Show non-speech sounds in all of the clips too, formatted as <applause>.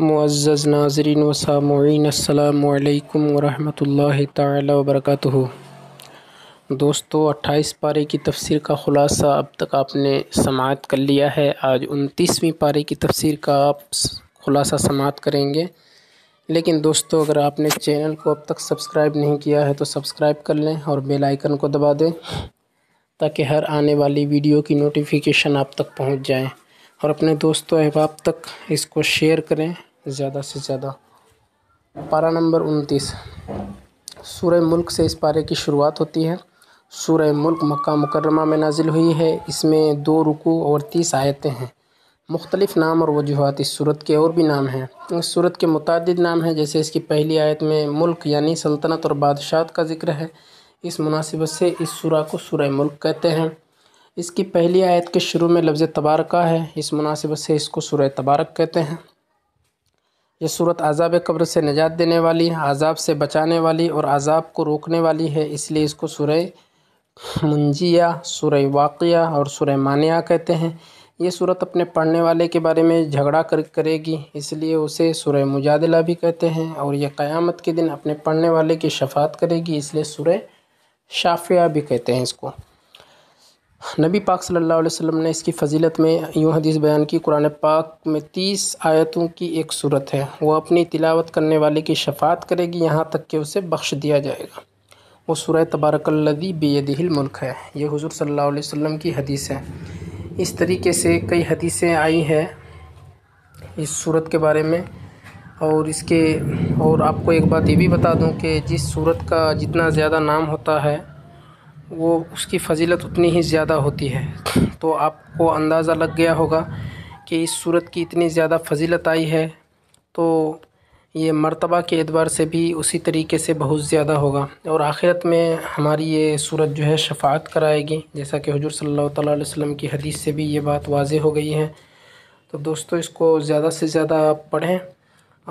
मुआज़ नाजरीन व सामीन अल्लाम वरहमल वबरक दोस्तों 28 पारे की तफसीर का ख़ुलासा अब तक आपने समात कर लिया है आज 29वीं पारे की तफसीर का आप ख़ुलासा समात करेंगे लेकिन दोस्तों अगर आपने चैनल को अब तक सब्सक्राइब नहीं किया है तो सब्सक्राइब कर लें और बेल आइकन को दबा दें ताकि हर आने वाली वीडियो की नोटिफिकेशन आप तक पहुंच जाए और अपने दोस्तों अहबाब तक इसको शेयर करें ज़्यादा से ज़्यादा पारा नंबर उनतीस सूर्य मुल्क से इस पारे की शुरुआत होती है सूर्य मुल्क मक्का मुकरमा में नाजिल हुई है इसमें दो रुकू और तीस आयतें हैं मुख्तलिफ़ नाम और वजूहत इस सूरत के और भी नाम हैं इस सूरत के मुतद नाम हैं जैसे इसकी पहली आयत में मुल्क यानी सल्तनत और बादशाह का जिक्र है इस मुनासिबत से इस सूरा को सूर्य मुल्क कहते हैं इसकी पहली आयत के शुरू में लफ्ज़ तबारका है इस मुनासिबत से इसको सूर्य तबारक कहते हैं ये सूरत अजाब कब्र से निजात देने वाली अजाब से बचाने वाली और अजाब को रोकने वाली है इसलिए इसको सुरह मुंजिया सुरह वाक़िया और सुरह मानिया कहते हैं ये सूरत अपने पढ़ने वाले के बारे में झगड़ा कर करेगी इसलिए उसे सुरह मुजादिला भी कहते हैं और यह क़यामत के दिन अपने पढ़ने वाले की शफात करेगी इसलिए सुरह शाफिया भी कहते हैं इसको नबी पाक सल्लल्लाहु अलैहि वसल्लम ने इसकी फजीलत में यूँ हदीस बयान की कुरान पाक में तीस आयतों की एक सूरत है वो अपनी तिलावत करने वाले की शफात करेगी यहाँ तक कि उसे बख्श दिया जाएगा वो सूर्य लदी बेदिल मुल्क है ये हुजूर सल्लल्लाहु अलैहि वसल्लम की हदीस है इस तरीके से कई हदीसें आई हैं इस सूरत के बारे में और इसके और आपको एक बात ये भी बता दूं कि जिस सूरत का जितना ज़्यादा नाम होता है वो उसकी फजीलत उतनी ही ज़्यादा होती है तो आपको अंदाज़ा लग गया होगा कि इस सूरत की इतनी ज़्यादा फजीलत आई है तो ये मर्तबा के एतबार से भी उसी तरीके से बहुत ज़्यादा होगा और आखिरत में हमारी ये सूरत जो है शफात कराएगी जैसा कि हजूर सल्लल्लाहु अलैहि वसल्लम की हदीस से भी ये बात वाज हो गई है तो दोस्तों इसको ज़्यादा से ज़्यादा आप पढ़ें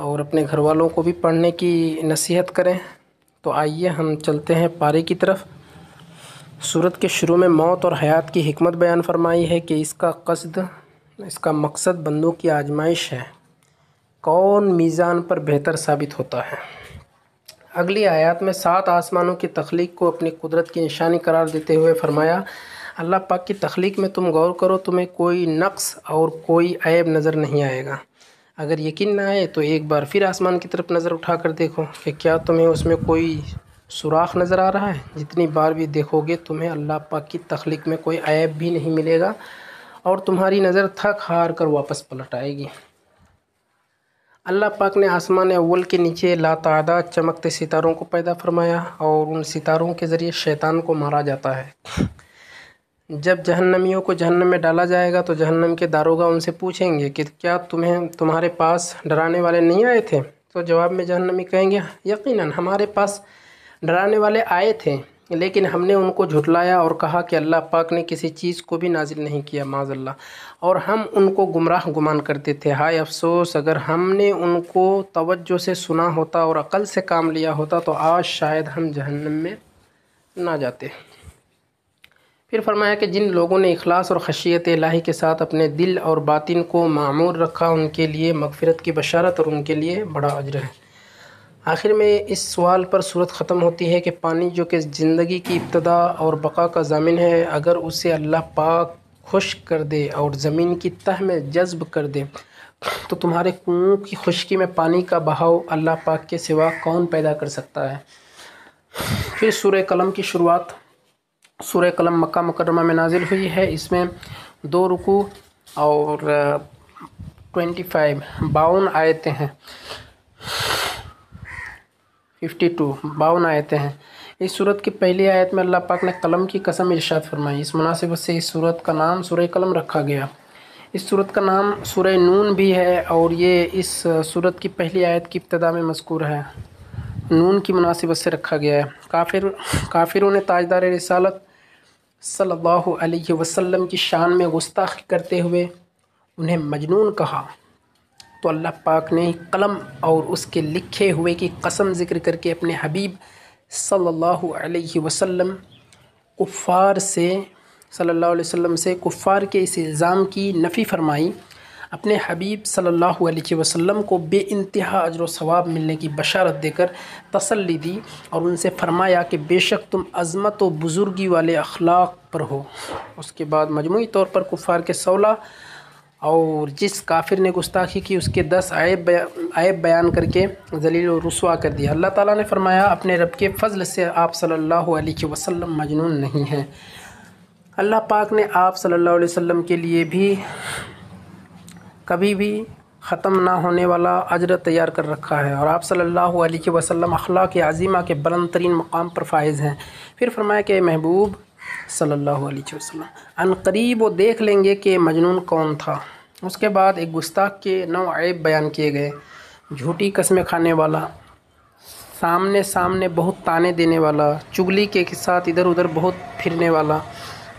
और अपने घर वालों को भी पढ़ने की नसीहत करें तो आइए हम चलते हैं पारे की तरफ़ सूरत के शुरू में मौत और हयात की हमत बयान फरमाई है कि इसका कसद इसका मकसद बंदों की आजमाइश है कौन मीज़ान पर बेहतर साबित होता है अगली आयत में सात आसमानों की तख्लीक को अपनी कुदरत की निशानी करार देते हुए फरमाया अल्लाह पाक की तख्लीक में तुम गौर करो तुम्हें कोई नक्स और कोई ऐब नज़र नहीं आएगा अगर यकीन ना आए तो एक बार फिर आसमान की तरफ नज़र उठा कर देखो कि क्या तुम्हें उसमें कोई सुराख नज़र आ रहा है जितनी बार भी देखोगे तुम्हें अल्लाह पाक की तख्लीक में कोई ऐब भी नहीं मिलेगा और तुम्हारी नज़र थक हार कर वापस पलट आएगी अल्लाह पाक ने आसमान अव्वल के नीचे लातादा चमकते सितारों को पैदा फरमाया और उन सितारों के ज़रिए शैतान को मारा जाता है जब जहन्नमियों को जहन्नम में डाला जाएगा तो जहन्नम के दारोगा उनसे पूछेंगे कि क्या तुम्हें तुम्हारे पास डराने वाले नहीं आए थे तो जवाब में जहन्नमी कहेंगे यकीनन हमारे पास डराने वाले आए थे लेकिन हमने उनको झुटलाया और कहा कि अल्लाह पाक ने किसी चीज़ को भी नाजिल नहीं किया माजल्ला और हम उनको गुमराह गुमान करते थे हाय अफसोस अगर हमने उनको तवज्जो से सुना होता और अकल से काम लिया होता तो आज शायद हम जहन्नम में ना जाते फिर फरमाया कि जिन लोगों ने अखलास और खशियत लाही के साथ अपने दिल और बातिन को मामूर रखा उनके लिए मगफ़रत की बशारत और उनके लिए बड़ा अजर है आखिर में इस सवाल पर सूरत ख़त्म होती है कि पानी जो कि ज़िंदगी की इब्तदा और बका का ज़मीन है अगर उसे अल्लाह पाक खुश कर दे और ज़मीन की तह में जज्ब कर दे तो तुम्हारे कुओं की खुशकी में पानी का बहाव अल्लाह पाक के सिवा कौन पैदा कर सकता है फिर सूर्य कलम की शुरुआत सूर्य कलम मक्का मुकरमा में नाजिल हुई है इसमें दो रुकू और ट्वेंटी फाइव बावन आयतें हैं फिफ्टी टू बावन आयतें हैं इस सूरत की पहली आयत में अल्लाह पाक ने कलम की कसम इर्शाद फरमाई इस मुनासिबत से इस सूरत का नाम सूर्य कलम रखा गया इस सूरत का नाम सुर नून भी है और ये इस सूरत की पहली आयत की इब्तदा में मशकूर है नून की मुनासिबत से रखा गया है काफिर काफिरों ने ताजदार रसालत सल्लल्लाहु अलैहि वसल्लम की शान में गुस्ताखी करते हुए उन्हें मजनून कहा तो अल्लाह पाक ने कलम और उसके लिखे हुए की कसम ज़िक्र करके अपने हबीब सल्लल्लाहु अलैहि वसल्लम कुफ़ार से सल्लल्लाहु अलैहि वसल्लम से कुफ़ार के इस इल्ज़ाम की नफ़ी फरमाई अपने हबीब सल्लल्लाहु अलैहि वसल्लम को बे इंतहा अजर सवाब मिलने की बशारत देकर तसल्ली दी और उनसे फरमाया कि बेशक तुम अज़मत व बुज़ुर्गी वाले अखलाक पर हो उसके बाद मजमू तौर पर कुफ़ार के सोलह और जिस काफिर ने गुस्ताखी की उसके दस आयब आयब बयान करके जलील और कर दिया अल्लाह ताला ने फरमाया अपने रब के फजल से आप सल्लल्लाहु अलैहि वसल्लम मजनून नहीं हैं अल्लाह पाक ने आप सल्लल्लाहु अलैहि वसल्लम के लिए भी कभी भी ख़त्म ना होने वाला अजर तैयार कर रखा है और आप सल्लल्लाहु अलैहि वसल्लम अखलाक आज़ीमा के बुलंद तरीन मकाम पर फायज़ हैं फिर फरमाया कि महबूब सल्लल्लाहु अलैहि वसल्लम अनकरीब वो देख लेंगे कि मजनून कौन था उसके बाद एक गुस्ताख के नौ ऐब बयान किए गए झूठी कस्में खाने वाला सामने सामने बहुत ताने देने वाला चुगली के साथ इधर उधर बहुत फिरने वाला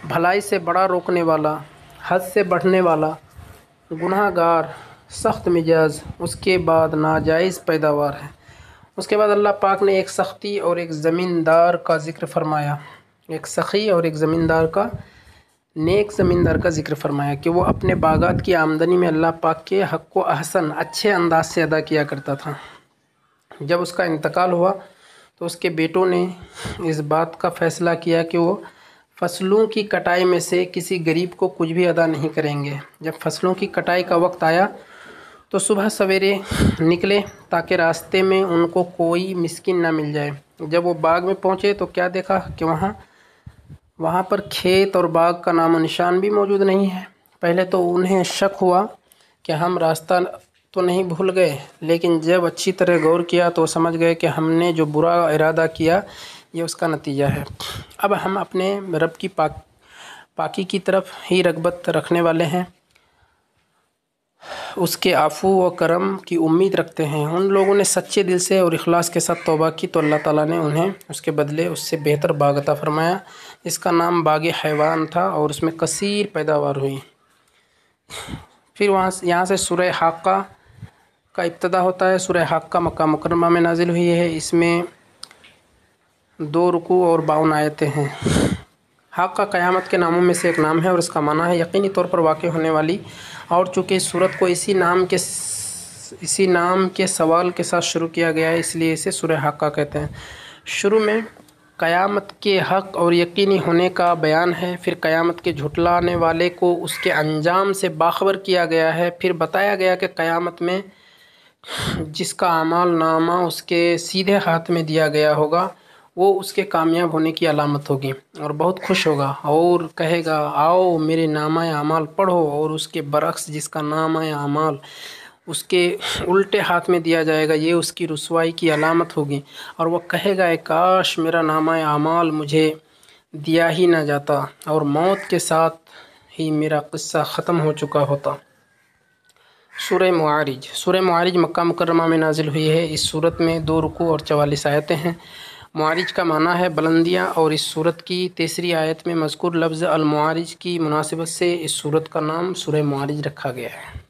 भलाई से बड़ा रोकने वाला हद से बढ़ने वाला गुनाहगार सख्त मिजाज उसके बाद नाजायज़ पैदावार है उसके बाद अल्लाह पाक ने एक सख्ती और एक ज़मींदार का ज़िक्र फरमाया एक सखी और एक ज़मींदार का नेक ज़मींदार का जिक्र फरमाया कि वो अपने बागात की आमदनी में अल्लाह पाक के हक़ को अहसन अच्छे अंदाज से अदा किया करता था जब उसका इंतकाल हुआ तो उसके बेटों ने इस बात का फ़ैसला किया कि वो फसलों की कटाई में से किसी गरीब को कुछ भी अदा नहीं करेंगे जब फसलों की कटाई का वक्त आया तो सुबह सवेरे निकले ताकि रास्ते में उनको कोई मिसकिन ना मिल जाए जब वो बाग में पहुँचे तो क्या देखा कि वहाँ वहाँ पर खेत और बाग का नामो निशान भी मौजूद नहीं है पहले तो उन्हें शक हुआ कि हम रास्ता तो नहीं भूल गए लेकिन जब अच्छी तरह गौर किया तो समझ गए कि हमने जो बुरा इरादा किया ये उसका नतीजा है अब हम अपने रब की पाक पाकी की तरफ ही रगबत रखने वाले हैं उसके आफू व करम की उम्मीद रखते हैं उन लोगों ने सच्चे दिल से और इखलास के साथ तोबा की तो अल्लाह ताला ने उन्हें उसके बदले उससे बेहतर बागता फरमाया इसका नाम बाग हैवान था और उसमें कसीर पैदावार हुई फिर वहाँ से यहाँ से सुरह हाक्का का इब्तदा होता है सुरह हाक्का मक्का मुकरमा में नाजिल हुई है इसमें दो रुकू और बावन आयतें हैं हाक्का क़यामत के नामों में से एक नाम है और इसका माना है यकीनी तौर पर वाक़ होने वाली और चूँकि सूरत को इसी नाम के इसी नाम के सवाल के साथ शुरू किया गया है इसलिए इसे सुरह हाक्का कहते हैं शुरू में क़यामत के हक़ और यकीनी होने का बयान है फिर क़यामत के झुटलाने वाले को उसके अंजाम से बाखबर किया गया है फिर बताया गया कि क़यामत में जिसका अमाल नामा उसके सीधे हाथ में दिया गया होगा वो उसके कामयाब होने की अलामत होगी और बहुत खुश होगा और कहेगा आओ मेरे नामा अमाल पढ़ो और उसके बरक्स जिसका नामा अमाल उसके उल्टे हाथ में दिया जाएगा ये उसकी रसवाई की अलामत होगी और वह कहेगा काश मेरा नामा आमाल मुझे दिया ही ना जाता और मौत के साथ ही मेरा क़स्सा ख़त्म हो चुका होता सूर्य मारिज सूर्य मारिज मक्का मुकरमा में नाजिल हुई है इस सूरत में दो रुकू और चवालीस आयतें हैं मारिज का माना है बुलंदियाँ और इस सूरत की तीसरी आयत में मजकूर लफ्ज़ अलमारिज की मुनासिबत से इस सूरत का नाम सूर्य मारिज रखा गया है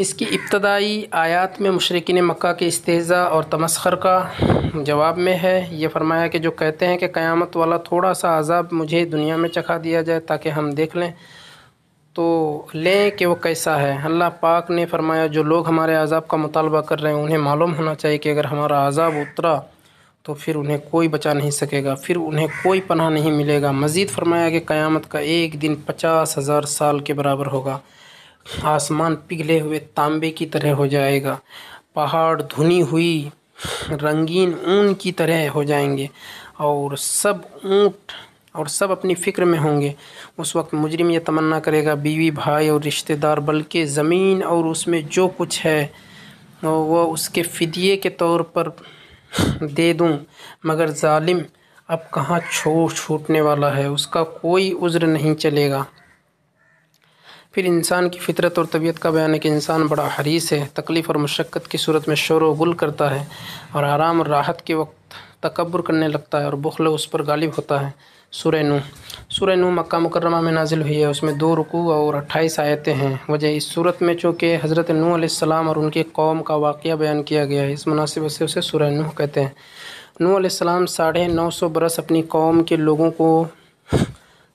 इसकी इब्तदाई आयत में मशरकिन मक्का के इस्तेज़ा और तमस्खर का जवाब में है यह फरमाया कि जो कहते हैं कि क़यामत वाला थोड़ा सा अजाब मुझे दुनिया में चखा दिया जाए ताकि हम देख लें तो लें कि वो कैसा है अल्लाह पाक ने फरमाया जो लोग हमारे अजाब का मुतालबा कर रहे हैं उन्हें मालूम होना चाहिए कि अगर हमारा अजाब उतरा तो फिर उन्हें कोई बचा नहीं सकेगा फिर उन्हें कोई पनाह नहीं मिलेगा मज़ीद फरमाया कि क़यामत का एक दिन पचास हज़ार साल के बराबर होगा आसमान पिघले हुए तांबे की तरह हो जाएगा पहाड़ धुनी हुई रंगीन ऊन की तरह हो जाएंगे और सब ऊँट और सब अपनी फ़िक्र में होंगे उस वक्त मुजरिम यह तमन्ना करेगा बीवी भाई और रिश्तेदार बल्कि ज़मीन और उसमें जो कुछ है वह उसके फदिये के तौर पर दे दूँ मगर ालिम अब कहाँ छोड़ छूटने वाला है उसका कोई उज़्र नहीं चलेगा फिर इंसान की फितरत और तबीयत का बयान है कि इंसान बड़ा हरीस है तकलीफ़ और मशक्क़त की सूरत में शोर व गुल करता है और आराम और राहत के वक्त तकबर करने लगता है और बुखल उस पर गालिब होता है सुरह नू सुरह नू मक्का मुकरमा में नाजिल हुई है उसमें दो रुकू और अट्ठाईस आयतें हैं वजह इस सूरत में चूँकि हज़रत नू आसमाम और उनके कौम का वाक़ बयान किया गया है इस मुनासिब से उसे सूर्य नू कहते हैं नू आम साढ़े नौ सौ बरस अपनी कौम के लोगों को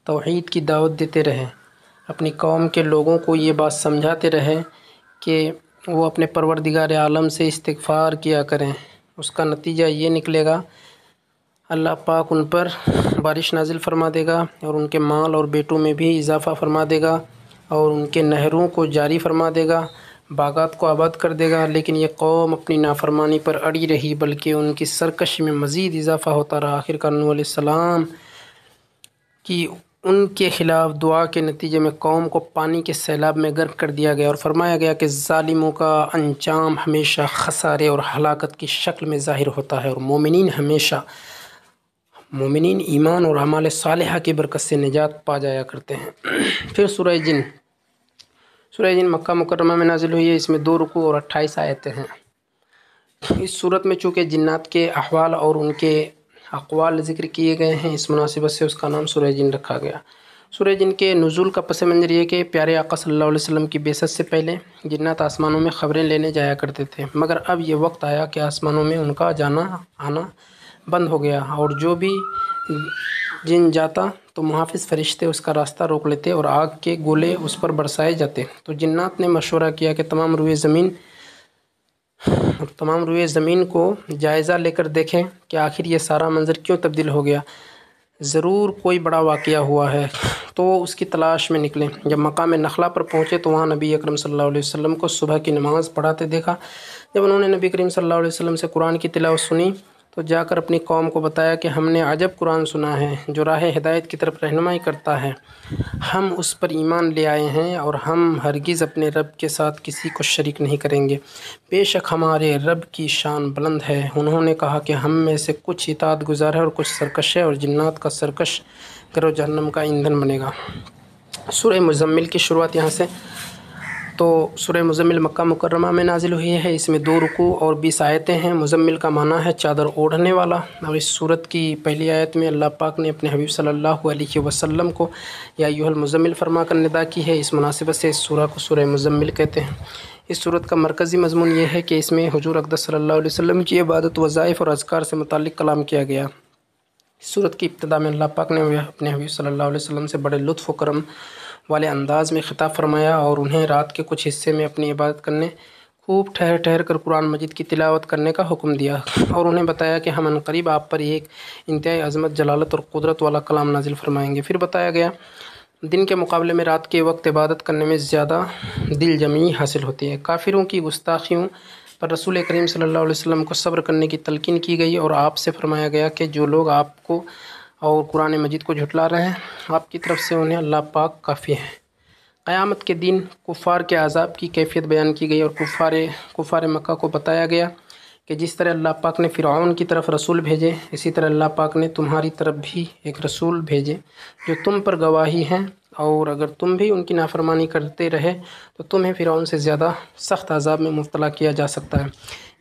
तोहद की दावत देते रहे अपनी कौम के लोगों को ये बात समझाते रहें कि वो अपने परवरदिगार आलम से इस्तफ़ार किया करें उसका नतीजा ये निकलेगा अल्लाह पाक उन पर बारिश नाजिल फरमा देगा और उनके माल और बेटों में भी इजाफ़ा फरमा देगा और उनके नहरों को जारी फरमा देगा बागात को आबाद कर देगा लेकिन ये कौम अपनी नाफरमानी पर अड़ी रही बल्कि उनकी सरकशी में मज़ीद इजाफ़ा होता रहा आखिरकार नूसम की उनके ख़िलाफ़ दुआ के नतीजे में कौम को पानी के सैलाब में गर्क कर दिया गया और फरमाया गया कि ालिमों का अंजाम हमेशा खसारे और हलाकत की शक्ल में ज़ाहिर होता है और मोमिन हमेशा मोमिन ईमान और हमाल सालह की बरकत से निजात पा जाया करते हैं <clears throat> फिर सुरह जिन सुरह जिन मक्का मुकरमा में नाजिल हुई है इसमें दो रुकू और अट्ठाईस आयतें हैं इस सूरत में चूँकि जन्ात के अहवाल और उनके अकवाल ज़िक्र किए गए हैं इस मुनासिबत से उसका नाम सूरजिन रखा गया जिन के नज़ुल का पस मंज़र यह कि प्यारे आका सल्लल्लाहु अलैहि वसल्लम की बेसत से पहले जन्नत आसमानों में ख़बरें लेने जाया करते थे मगर अब ये वक्त आया कि आसमानों में उनका जाना आना बंद हो गया और जो भी जिन जाता तो मुहाफ़ फरिश्ते उसका रास्ता रोक लेते और आग के गोले उस पर बरसाए जाते तो जन्नात ने मशवरा किया कि तमाम रुए ज़मीन तो तमाम रुए ज़मीन को जायज़ा लेकर देखें कि आखिर ये सारा मंज़र क्यों तब्दील हो गया ज़रूर कोई बड़ा वाक़ हुआ है तो उसकी तलाश में निकलें जब मकाम नखला पर पहुँचे तो वहाँ नबी अकरम सल्लल्लाहु अलैहि वसल्लम को सुबह की नमाज़ पढ़ाते देखा जब उन्होंने नबी करीम सल्लल्लाहु अलैहि वसल्लम से कुरान की तिलावत सुनी तो जाकर अपनी कौम को बताया कि हमने अजब कुरान सुना है जो राह हिदायत की तरफ रहनुमाई करता है हम उस पर ईमान ले आए हैं और हम हरगिज़ अपने रब के साथ किसी को शरीक नहीं करेंगे बेशक हमारे रब की शान बुलंद है उन्होंने कहा कि हम में से कुछ इताद गुजार है और कुछ सरकश है और जन्नात का सरकश करो जहनम का ईंधन बनेगा सुर मुजम्मिल की शुरुआत यहाँ से तो सुर मुजम्मिल मक्का मुकरमा में नाजिल हुई है इसमें दो रुकू और बीस आयतें हैं मुजम्मिल का माना है चादर ओढ़ने वाला और इस सूरत की पहली आयत में अल्लाह पाक ने अपने हबीब सल्ला अलैहि को या यूहल मुजम्मिल फरमा कर निदा की है इस मुनासिबत से इस सूरह को सुर मुजम्मिल कहते हैं इस सूरत का मरकज़ी मजमून यह है कि इसमें हजूर अकदर सल्ला वसम की इबादत वज़ाइफ़ और अजकार से मुतल कलाम किया गया सूरत की इब्तदा में अल्लाह पाक ने अपने हबीब सल्ला वसम से बड़े लुफ़ करम वाले अंदाज में ख़िताब फरमाया और उन्हें रात के कुछ हिस्से में अपनी इबादत करने खूब ठहर ठहर कर कुरान मजिद की तिलावत करने का हुक्म दिया और उन्हें बताया कि हम अनकरीब आप पर एक इंतहाई अजमत जलालत और कुदरत वाला कलाम नाजिल फरमाएंगे फिर बताया गया दिन के मुकाबले में रात के वक्त इबादत करने में ज़्यादा दिल जमी हासिल होती है काफिरों की गुस्ताखियों पर रसूल करीम सल्लल्लाहु अलैहि वसल्लम को सब्र करने की तलकिन की गई और आपसे फरमाया गया कि जो लोग आपको और कुरान मजीद को झुटला रहे हैं आपकी तरफ से उन्हें अल्लाह पाक काफ़ी है क़यामत के दिन कुफ़ार के आज़ाब की कैफियत बयान की गई और कुफ़ार कुफ़ार मक्का को बताया गया कि जिस तरह अल्लाह पाक ने फ़िरौन की तरफ रसूल भेजे इसी तरह अल्लाह पाक ने तुम्हारी तरफ भी एक रसूल भेजे जो तुम पर गवाही हैं और अगर तुम भी उनकी नाफरमानी करते रहे तो तुम्हें फिर उनसे ज़्यादा सख्त अजाब में मुबला किया जा सकता है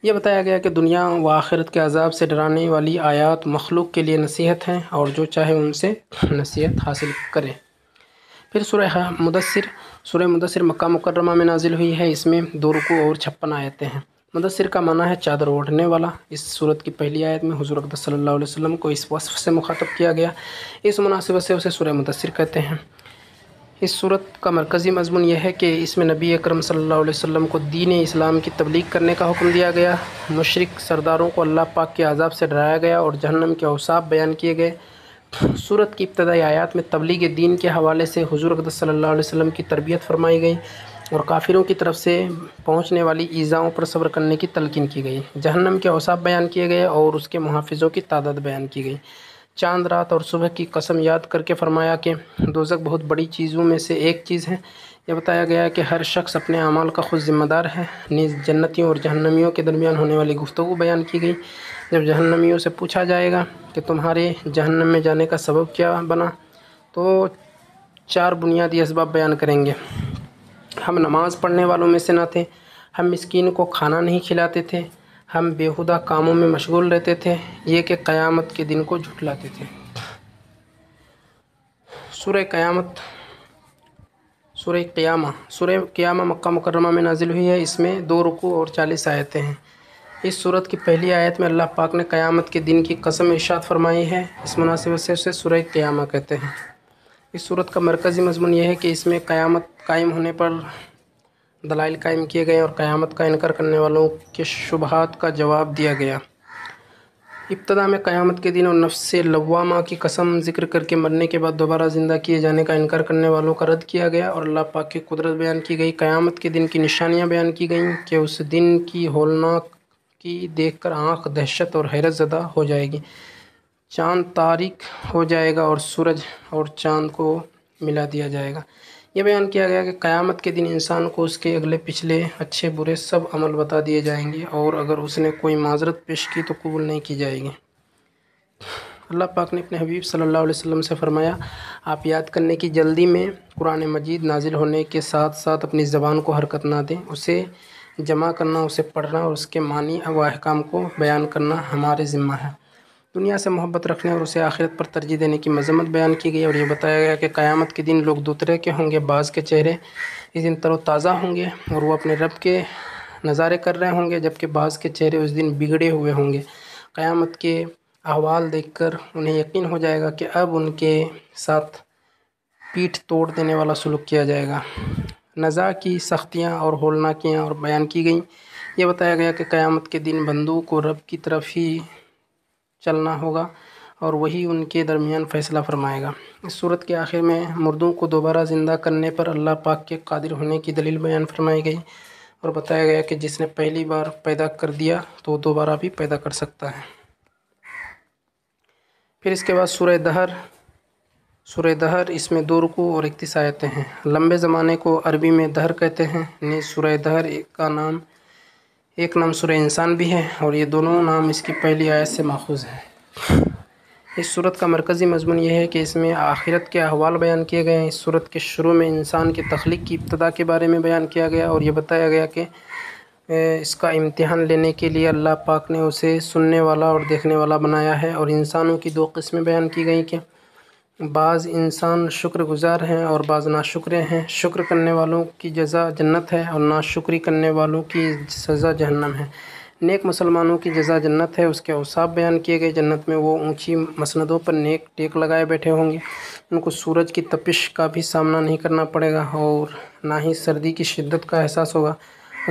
यह बताया गया कि दुनिया व आखिरत के अजाब से डराने वाली आयात मखलूक के लिए नसीहत हैं और जो चाहे उनसे नसीहत हासिल करें फिर सुरह मुदसर सुरह मुदसर मक्का मुकरमा में नाजिल हुई है इसमें दो रुकू और छप्पन आयतें हैं मुदसर का माना है चादर ओढ़ने वाला इस सूरत की पहली आयत में हजूर अकदस सल्ला वसम को इस वसफ़ से मुखातब किया गया इस मुनासिबत से उसे सुरह मुदसर कहते हैं इस सूरत का मरकज़ी मजमून यह है कि इसमें नबी अकरम सल्लल्लाहु अलैहि वसल्लम को दीन इस्लाम की तबलीग करने का हुक्म दिया गया मशरक़ सरदारों को अल्लाह पाक के आज़ाब से डराया गया और जहन्नम के अवसाब बयान किए गए सूरत की इब्तदाई आयात में तबलीग दीन के हवाले से हजूर अकद सल्ला वसम की तरबियत फरमाई गई और काफिरों की तरफ से पहुँचने वाली ईज़ाओं पर सब्र करने की तलकिन की गई जहन्नम के अवसाब बयान किए गए और उसके मुहाफ़ों की तादाद बयान की गई चांद रात और सुबह की कसम याद करके फरमाया कि दोजक बहुत बड़ी चीज़ों में से एक चीज़ है यह बताया गया है कि हर शख्स अपने अमाल का खुद ज़िम्मेदार है नीज़ जन्नतियों और जहन्नमियों के दरमियान होने वाली गुफ्तु बयान की गई जब जहन्नमियों से पूछा जाएगा कि तुम्हारे जहन्नम में जाने का सबब क्या बना तो चार बुनियादी इसबाब बयान करेंगे हम नमाज़ पढ़ने वालों में से ना थे हम मस्किन को खाना नहीं खिलाते थे हम बेहुदा कामों में मशगूल रहते थे ये कि क़यामत के दिन को झुठलाते थे सुर क़यामत सुर क़्यामा सुर क़्यामा मक्का मुकरमा में नाजिल हुई है इसमें दो रुकू और चालीस आयतें हैं इस सूरत की पहली आयत में अल्लाह पाक ने क़यामत के दिन की कसम इशात फरमाई है इस मुनासिब से उसे सुर क़्यामा कहते हैं इस सूरत का मरकज़ी मजमून यह है कि इसमें क़यामत कायम होने पर दलाइल कायम किए गए और क़यामत का इनकार करने वालों के शुबहत का जवाब दिया गया इब्तदा में क़यामत के दिन और नफ्स लवामा की कसम जिक्र करके मरने के बाद दोबारा ज़िंदा किए जाने का इनकार करने वालों का रद्द किया गया और अल्लाह पाक की कुदरत बयान की गई क़यामत के दिन की निशानियाँ बयान की गईं कि उस दिन की होलनाक की देख कर आँख दहशत और हैरत ज़दा हो जाएगी चाँद तारिक हो जाएगा और सूरज और चाँद को मिला दिया जाएगा यह बयान किया गया कि क़यामत के दिन इंसान को उसके अगले पिछले अच्छे बुरे सब अमल बता दिए जाएंगे और अगर उसने कोई माजरत पेश की तो कबूल नहीं की जाएगी अल्लाह पाक ने अपने हबीब सल्लल्लाहु अलैहि वसल्लम से फ़रमाया आप याद करने की जल्दी में कुरान मजीद नाजिल होने के साथ साथ अपनी ज़बान को हरकत ना दें उसे जमा करना उसे पढ़ना और उसके मानी व अहकाम को बयान करना हमारे ज़िम्मा है दुनिया से मोहब्बत रखने और उसे आखिरत पर तरजीह देने की मजम्मत बयान की गई और ये बताया गया कि क़यामत के दिन लोग दो तरह के होंगे बाज़ के चेहरे इस दिन तरोताज़ा होंगे और वह अपने रब के नज़ारे कर रहे होंगे जबकि बाज़ के चेहरे उस दिन बिगड़े हुए होंगे क़यामत के अहवाल देखकर उन्हें यकीन हो जाएगा कि अब उनके साथ पीठ तोड़ देने वाला सलूक किया जाएगा नज़ा की सख्तियाँ और होलनाकियाँ और बयान की गई ये बताया गया कि क़यामत के दिन बंदूक को रब की तरफ ही चलना होगा और वही उनके दरमियान फ़ैसला फरमाएगा इस सूरत के आखिर में मुर्दों को दोबारा ज़िंदा करने पर अल्लाह पाक के कादिर होने की दलील बयान फरमाई गई और बताया गया कि जिसने पहली बार पैदा कर दिया तो दोबारा भी पैदा कर सकता है फिर इसके बाद सूर्य दहर सूर्य दहर इसमें दो रुकू और इकतीस आयतें हैं लंबे ज़माने को अरबी में दहर कहते हैं ने सूर्य दहर का नाम एक नाम सुर इंसान भी है और ये दोनों नाम इसकी पहली आयत से माखूज हैं इस सूरत का मरकज़ी मजमून यह है कि इसमें आखिरत के अहवाल बयान किए गए हैं इस सूरत के शुरू में इंसान की तख्लीक की इब्तदा के बारे में बयान किया गया और ये बताया गया कि इसका इम्तिहान लेने के लिए अल्लाह पाक ने उसे सुनने वाला और देखने वाला बनाया है और इंसानों की दो किस्में बयान की गई कि बाज़ इंसान शुक्रगुज़ार हैं और बाज़ शुक्र हैं शुक्र करने वालों की जजा जन्नत है और नाशुक्री करने वालों की सज़ा जहन्नम है नेक मुसलमानों की जजा जन्नत है उसके अवसाब बयान किए गए जन्नत में वो ऊंची मसनदों पर नेक टेक लगाए बैठे होंगे उनको सूरज की तपिश का भी सामना नहीं करना पड़ेगा और ना ही सर्दी की शिद्दत का एहसास होगा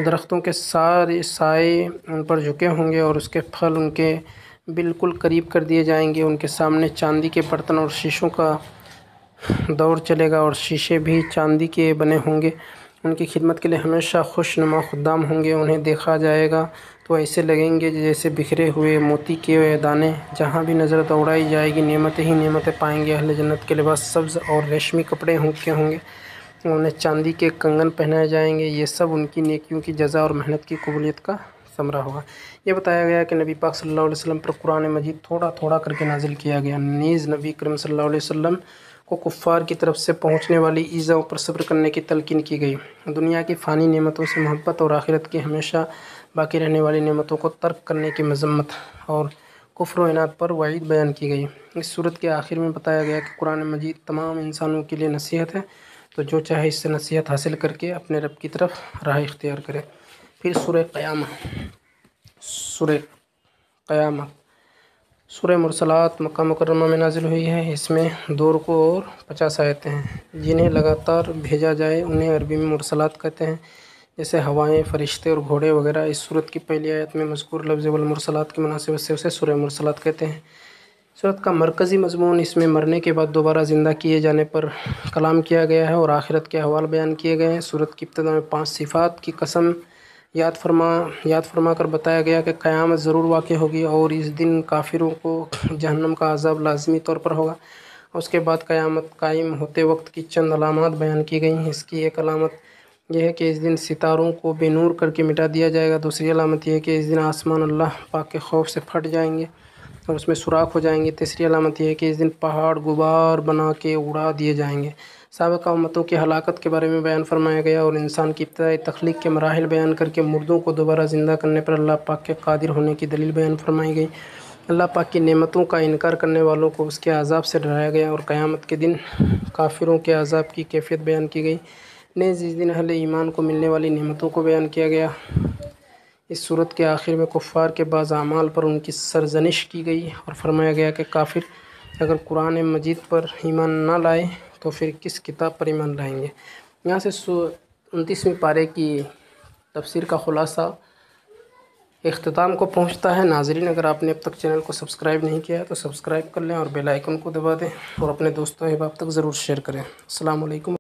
दरख्तों के सारे साए उन पर झुके होंगे और उसके फल उनके बिल्कुल करीब कर दिए जाएंगे उनके सामने चांदी के बर्तन और शीशों का दौर चलेगा और शीशे भी चांदी के बने होंगे उनकी खिदमत के लिए हमेशा खुशनुमा खुदाम होंगे उन्हें देखा जाएगा तो ऐसे लगेंगे जैसे बिखरे हुए मोती के दाने जहाँ भी नज़र दौड़ाई जाएगी नियमतें ही नियमतें पाएंगे अहल जन्नत के लिबास सब्ज़ और रेशमी कपड़े होंगे होंगे उन्हें चांदी के कंगन पहनाए जाएंगे ये सब उनकी नेकियों की जजा और मेहनत की कबूलियत का समरा होगा यह बताया गया कि नबी पाक सल्लल्लाहु अलैहि वसल्लम पर कुरान मजीद थोड़ा थोड़ा करके नाजिल किया गया नीज़ नबी करम सल्लल्लाहु अलैहि वसल्लम को कुफ़ार की तरफ से पहुंचने वाली ईज़ाओं पर सब्र करने की तलकिन की गई दुनिया की फ़ानी नेमतों से मोहब्बत और आखिरत की हमेशा बाकी रहने वाली नेमतों को तर्क करने की मजम्मत और कुफर इनात पर वाइद बयान की गई इस सूरत के आखिर में बताया गया कि कुरान मजीद तमाम इंसानों के लिए नसीहत है तो जो चाहे इससे नसीहत हासिल करके अपने रब की तरफ राह इख्तियार करें फिर सुर क़याम सुर क़याम सुर मुरसलात मक्का मुकरमा में नाजिल हुई है इसमें दो रुको और पचास आयतें हैं जिन्हें लगातार भेजा जाए उन्हें अरबी में मुरसलात कहते हैं जैसे हवाएं फरिश्ते और घोड़े वगैरह इस सूरत की पहली आयत में मजकूर लफ्ज़ मुरसलात की मुनासिबत से उसे सुर मुरसलात कहते हैं सूरत का मरकज़ी मजमून इसमें मरने के बाद दोबारा ज़िंदा किए जाने पर कलाम किया गया है और आखिरत के अहवाल बयान किए गए हैं सूरत की इब्तदा में पाँच सिफ़ात की कसम याद फरमा याद फरमा कर बताया गया कि क़यामत ज़रूर वाक़ होगी और इस दिन काफिरों को जहन्नम का अज़ब लाजमी तौर पर होगा उसके बाद क़यामत कायम होते वक्त की चंद अलामत बयान की गई हैं इसकी एक अलामत यह है कि इस दिन सितारों को बेनूर करके मिटा दिया जाएगा दूसरी अलामत यह है कि इस दिन आसमान अल्लाह पाक के खौफ से फट जाएंगे और उसमें सुराख हो जाएंगे तीसरी अलामत यह है कि इस दिन पहाड़ गुबार बना के उड़ा दिए जाएंगे सबका उम्मतों की हलाकत के बारे में बयान फरमाया गया और इंसान की इब्तदाई तख्लीक के मराहल बयान करके मुर्दों को दोबारा ज़िंदा करने पर अल्लाह पाक के कादिर होने की दलील बयान फरमाई गई अल्लाह पाक की नेमतों का इनकार करने वालों को उसके अजाब से डराया गया और क़यामत के दिन काफिरों के अजाब की कैफियत बयान की गई ने जिस दिन अहल ईमान को मिलने वाली नेमतों को बयान किया गया इस सूरत के आखिर में कुफ़ार के बाज़ आमाल पर उनकी सरजनिश की गई और फरमाया गया कि काफिर अगर कुरान मजीद पर ईमान ना लाए तो फिर किस किताब पर ईमान लाएँगे यहाँ से सो उनतीसवीं पारे की तफसर का ख़ुलासा अख्ताम को पहुँचता है नाजरीन अगर आपने अब तक चैनल को सब्सक्राइब नहीं किया है तो सब्सक्राइब कर लें और बेलाइकन को दबा दें और अपने दोस्तों अहबाब तक ज़रूर शेयर करें अल्लाम